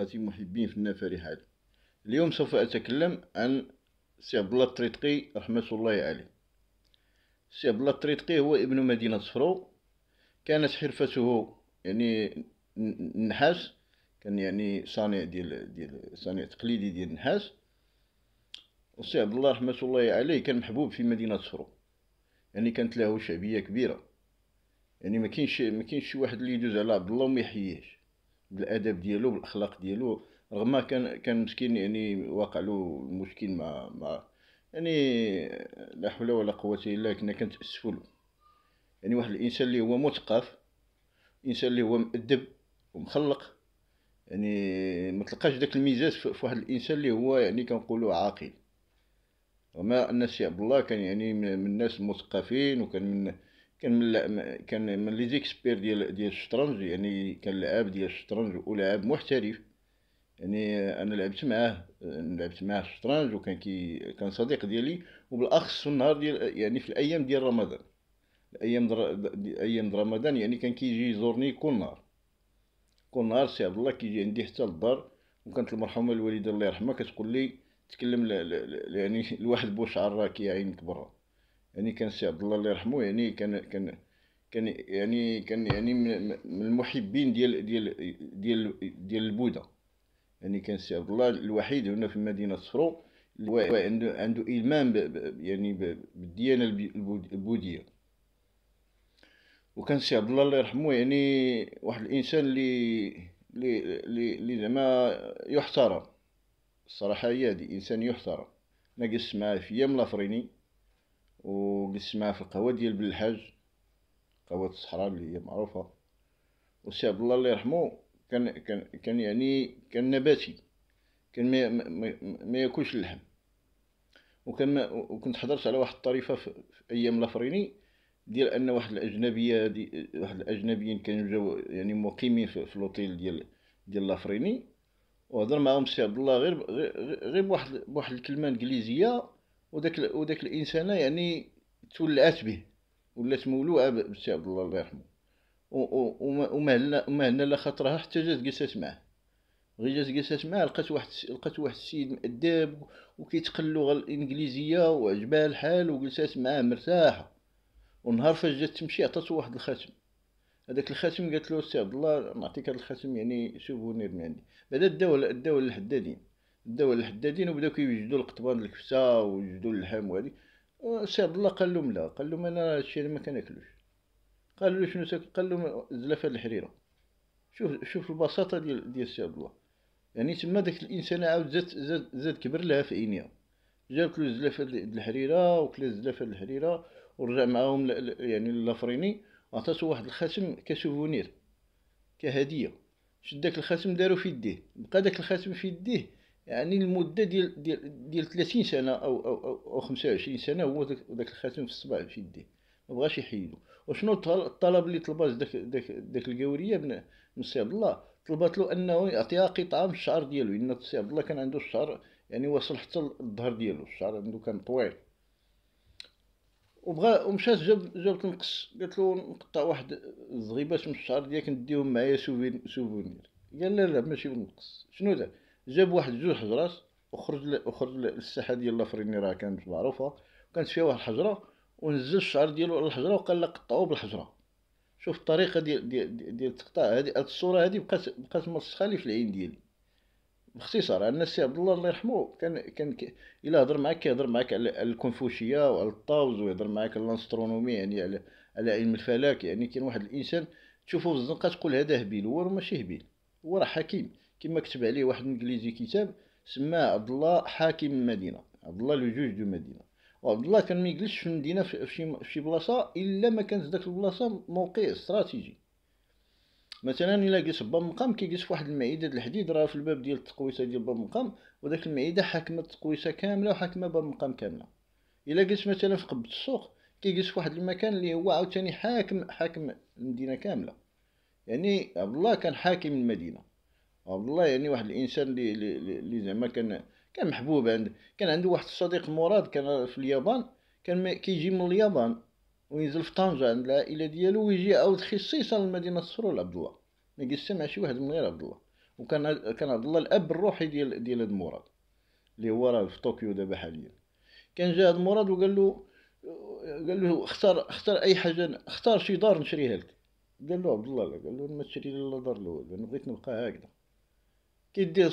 صديقتي محبين في النفر هذا اليوم سوف أتكلم عن سي عبد الله الطريطقي رحمة الله عليه سي عبد الله الطريطقي هو ابن مدينة صفرو كانت حرفته يعني النحاس كان يعني صانع ديال ديال صانع تقليدي ديال النحاس وسي عبد الله رحمة الله عليه كان محبوب في مدينة صفرو يعني كانت له شعبية كبيرة يعني ما كاينش ما كاينش شي واحد اللي يدوز على عبد الله وما يحييهش بالادب ديالو بالاخلاق ديالو رغم كان كان مسكين يعني واقع له مشكل مع مع يعني لا حول ولا قوه الا كنا كنتاسفوا له يعني واحد الانسان اللي هو مثقف انسان اللي هو مؤدب ومخلق يعني ما تلقاش داك الميزات في واحد الانسان اللي هو يعني كنقولوا عاقل وما ان الشيخ عبد الله كان يعني من الناس المثقفين وكان من كان من كان من لي زيكسبير ديال ديال الشطرنج يعني كان لعاب ديال الشطرنج ولعاب محترف يعني انا لعبت معاه لعبت معاه الشطرنج وكان كي كان صديق ديالي وبالاخص في النهار ديال يعني في الايام ديال رمضان الايام ديال ايام رمضان يعني كان كيجي يزورني كل نهار كل نهار سي عبد الله كيجي عندي حتى للدار وكانت المرحومه الوالده الله يرحمها كتقول لي تكلم ل... ل... يعني الواحد بوشعر راه كيعينك برا يعني كان سي عبد الله الله يرحمه يعني كان كان كان يعني كان يعني من المحبين ديال ديال ديال ديال البوذا يعني كان سي عبد الله الوحيد هنا في مدينه صفرو اللي عنده عنده ايمان ب يعني بالديانه البوذيه وكان سي عبد الله الله يرحمه يعني واحد الانسان اللي اللي اللي زعما يحترم الصراحه هي هادي انسان يحترم نجلس معاه في ايام لافريني وجلست معاه في القهوة ديال بن الحاج قهوة الصحراء اللي هي معروفة وسي عبد الله الله يرحمه كان كان كان يعني كان نباتي كان ما ما, ياكلش اللحم وكان وكنت حضرت على واحد الطريفه في ايام لافريني ديال ان واحد الاجنبيه دي واحد الاجنبيين كانوا جاو يعني مقيمين في, في لوطيل ديال ديال لافريني وهضر معاهم سي عبد الله غير غير بواحد بواحد الكلمه انجليزيه وداك وداك الانسانه يعني تولعات به ولات مولوعه بسي عبد الله الله يرحمه وما وما لنا لا خاطرها حتى جات جلسات معاه غير جات جلسات معاه لقات واحد لقات واحد السيد مأدب وكيتقن اللغه الانجليزيه وعجبها الحال وجلسات معاه مرتاحه ونهار فاش جات تمشي عطاتو واحد الخاتم هذاك الخاتم قالت له سي عبد الله نعطيك هذا الخاتم يعني شوفوني من عندي بعدا داو داو للحدادين داو الحدادين وبداو كيوجدوا القطبان الكفسه ويوجدوا اللحم وهادي سي عبد الله قال لهم لا قال لهم انا هادشي ما كناكلوش قالوا له شنو تاكل قال لهم زلافه الحريره شوف شوف البساطه ديال ديال سي عبد الله يعني تما داك الانسان عاود زاد زاد زاد كبر لها في عينيها جا كلو الزلافه الحريره وكلا الزلافه الحريره ورجع معاهم يعني لافريني عطاتو واحد الخاتم كسوفونير كهديه شد داك الخاتم دارو في يديه بقى داك الخاتم في يديه يعني المده ديال ديال ديال 30 سنه او او او, أو 25 سنه هو داك داك الخاتم في الصباع في يديه ما بغاش يحيدو وشنو الطلب اللي طلبات داك داك داك القوريه من سي عبد الله طلبات له انه يعطيها قطعه من الشعر ديالو لان سي عبد الله كان عنده الشعر يعني واصل حتى الظهر ديالو الشعر عنده كان طويل وبغا ومشات جاب جابت نقص قالت له نقطع واحد الزغيبات من الشعر ديالك نديهم معايا سوفينير قال لا لا ماشي بالنقص شنو دار جاب واحد جوج حجرات وخرج ل... وخرج للساحه ديال لافريني راه كانت معروفه وكانت فيها واحد الحجره ونزل الشعر ديالو على الحجره وقال لها قطعوه بالحجره شوف الطريقه ديال ديال ديال التقطاع هذه الصوره هذه بقات بقات مرسخه لي في العين ديالي باختصار ان السي عبد الله الله يرحمه كان كان الا هضر معاك كيهضر معاك على الكونفوشيه وعلى الطاوز ويهضر معاك على الانسترونومي يعني على على علم الفلك يعني كاين واحد الانسان تشوفه في الزنقه تقول هذا هبيل هو ماشي هبيل هو راه حكيم كما كتب عليه واحد الانجليزي كتاب سماه عبد الله حاكم المدينه عبد الله لو جوج دو مدينه وعبد الله كان ما يجلسش في المدينه في شي في بلاصه الا ما كانت داك البلاصه موقع استراتيجي مثلا الا جلس باب مقام كيجلس واحد المعده د الحديد راه في الباب ديال التقويسه ديال باب مقام وداك المعده حاكمه التقويسه كامله وحاكمه باب مقام كامله الا جلس مثلا في قبه السوق كيجلس في واحد المكان اللي هو عاوتاني حاكم حاكم المدينه كامله يعني عبد الله كان حاكم المدينه عبد الله يعني واحد الانسان اللي اللي زعما كان كان محبوب عند كان عنده واحد الصديق مراد كان في اليابان كان كيجي من اليابان وينزل في طنجة عند العائلة ديالو ويجي عاود خصيصا لمدينة السرور لعبد الله ما مع شي واحد من غير عبد الله وكان كان عبد الله الاب الروحي ديال ديال هاد مراد اللي هو راه في طوكيو دابا حاليا كان جا هاد مراد وقال له قال له اختار اختار اي حاجه اختار شي دار نشريها لك قال له عبد الله قال له ما تشري لي لا دار الاول انا بغيت نبقى هكذا que deu